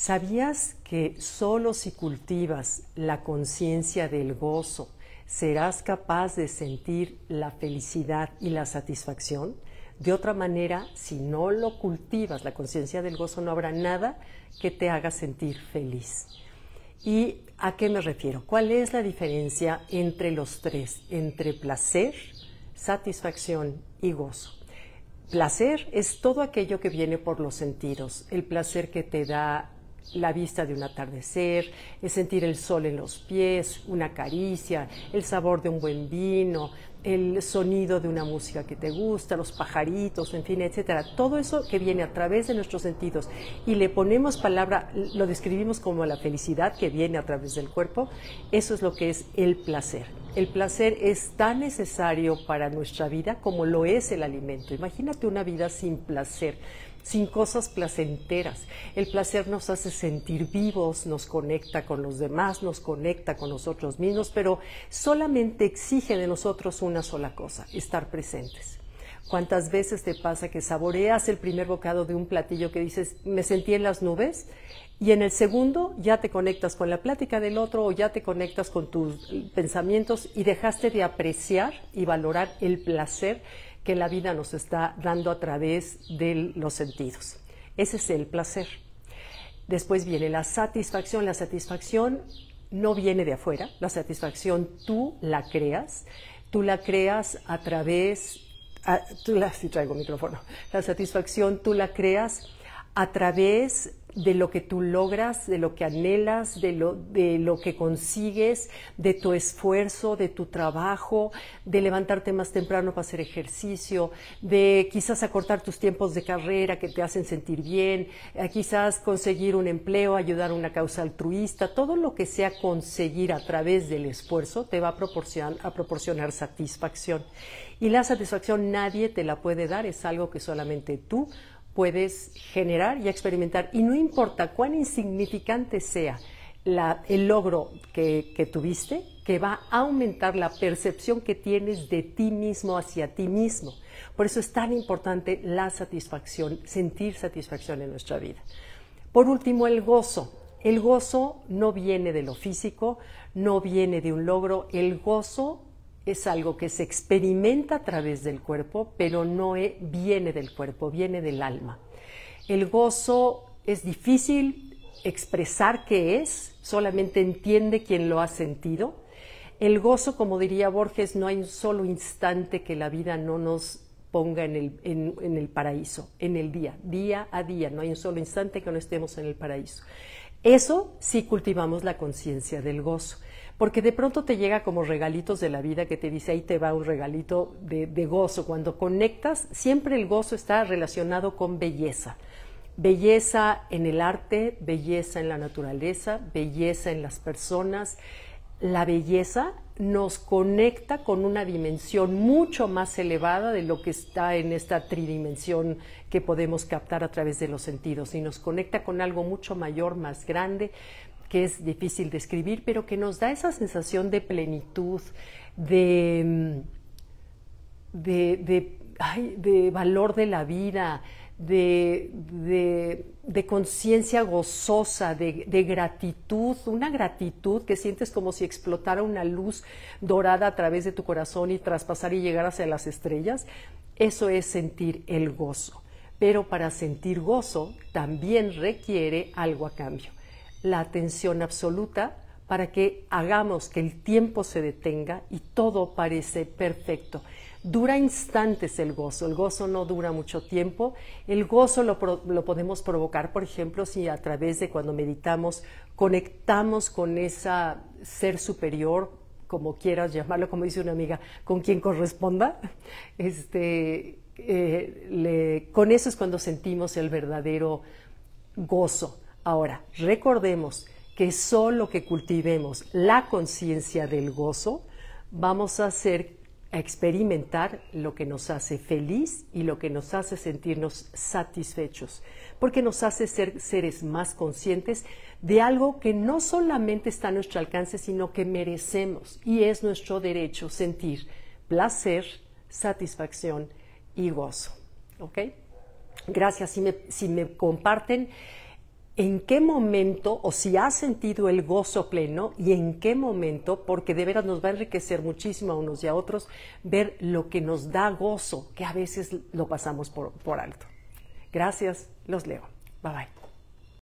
¿Sabías que solo si cultivas la conciencia del gozo serás capaz de sentir la felicidad y la satisfacción? De otra manera, si no lo cultivas, la conciencia del gozo, no habrá nada que te haga sentir feliz. ¿Y a qué me refiero? ¿Cuál es la diferencia entre los tres? Entre placer, satisfacción y gozo. Placer es todo aquello que viene por los sentidos, el placer que te da la vista de un atardecer, es sentir el sol en los pies, una caricia, el sabor de un buen vino, el sonido de una música que te gusta, los pajaritos, en fin, etcétera. Todo eso que viene a través de nuestros sentidos y le ponemos palabra, lo describimos como la felicidad que viene a través del cuerpo, eso es lo que es el placer. El placer es tan necesario para nuestra vida como lo es el alimento. Imagínate una vida sin placer sin cosas placenteras. El placer nos hace sentir vivos, nos conecta con los demás, nos conecta con nosotros mismos, pero solamente exige de nosotros una sola cosa, estar presentes. ¿Cuántas veces te pasa que saboreas el primer bocado de un platillo que dices, me sentí en las nubes? Y en el segundo ya te conectas con la plática del otro o ya te conectas con tus pensamientos y dejaste de apreciar y valorar el placer que la vida nos está dando a través de los sentidos. Ese es el placer. Después viene la satisfacción. La satisfacción no viene de afuera. La satisfacción tú la creas. Tú la creas a través Ah, tú la, si traigo micrófono, la satisfacción tú la creas a través de lo que tú logras, de lo que anhelas, de lo, que consigues, de tu esfuerzo, de tu trabajo, de levantarte más temprano para hacer ejercicio, de quizás acortar tus tiempos de carrera que te hacen sentir bien, eh, quizás conseguir un empleo, ayudar a una causa altruista, todo lo que sea conseguir a través del esfuerzo te va a proporcionar, a proporcionar satisfacción. Y la satisfacción nadie te la puede dar, es algo que solamente tú puedes generar y experimentar. Y no importa cuán insignificante sea el logro que tuviste, que va a aumentar la percepción que tienes de ti mismo hacia ti mismo. Por eso es tan importante la satisfacción, sentir satisfacción en nuestra vida. Por último, el gozo. El gozo no viene de lo físico, no viene de un logro, el gozo es algo que se experimenta a través del cuerpo, pero no e, viene del cuerpo, viene del alma. El gozo es difícil expresar qué es, solamente entiende quien lo ha sentido. El gozo, como diría Borges, no hay un solo instante que la vida no nos ponga en el, en el paraíso, en el día, día a día, no hay un solo instante que no estemos en el paraíso. Eso sí cultivamos la conciencia del gozo, porque de pronto te llega como regalitos de la vida que te dice, ahí te va un regalito de, de gozo. Cuando conectas, siempre el gozo está relacionado con belleza. Belleza en el arte, belleza en la naturaleza, belleza en las personas, la belleza nos conecta con una dimensión mucho más elevada de lo que está en esta tridimensión que podemos captar a través de los sentidos y nos conecta con algo mucho mayor, más grande, que es difícil de pero que nos da esa sensación de plenitud, de, mm, de, de valor de la vida, de, conciencia gozosa, de, de, gratitud, una gratitud que sientes como si explotara una luz dorada a través de tu corazón y traspasar y llegar hacia las estrellas, eso es sentir el gozo. Pero para sentir gozo también requiere algo a cambio, la atención absoluta para que hagamos que el tiempo se detenga y todo parece perfecto. Dura instantes el gozo, el gozo no dura mucho tiempo, el gozo lo, podemos provocar, por ejemplo, si a través de cuando meditamos conectamos con ese ser superior, como quieras llamarlo, como dice una amiga, con quien corresponda, este, eh, con eso es cuando sentimos el verdadero gozo. Ahora, recordemos, que solo que cultivemos la conciencia del gozo, vamos a hacer a experimentar lo que nos hace feliz y lo que nos hace sentirnos satisfechos, porque nos hace ser seres más conscientes de algo que no solamente está a nuestro alcance, sino que merecemos y es nuestro derecho sentir placer, satisfacción y gozo. ¿Ok? Gracias. Si me, si me comparten en qué momento o si has sentido el gozo pleno y en qué momento, porque de veras nos va a enriquecer muchísimo a unos y a otros ver lo que nos da gozo, que a veces lo pasamos por, alto. Gracias, los leo. Bye bye.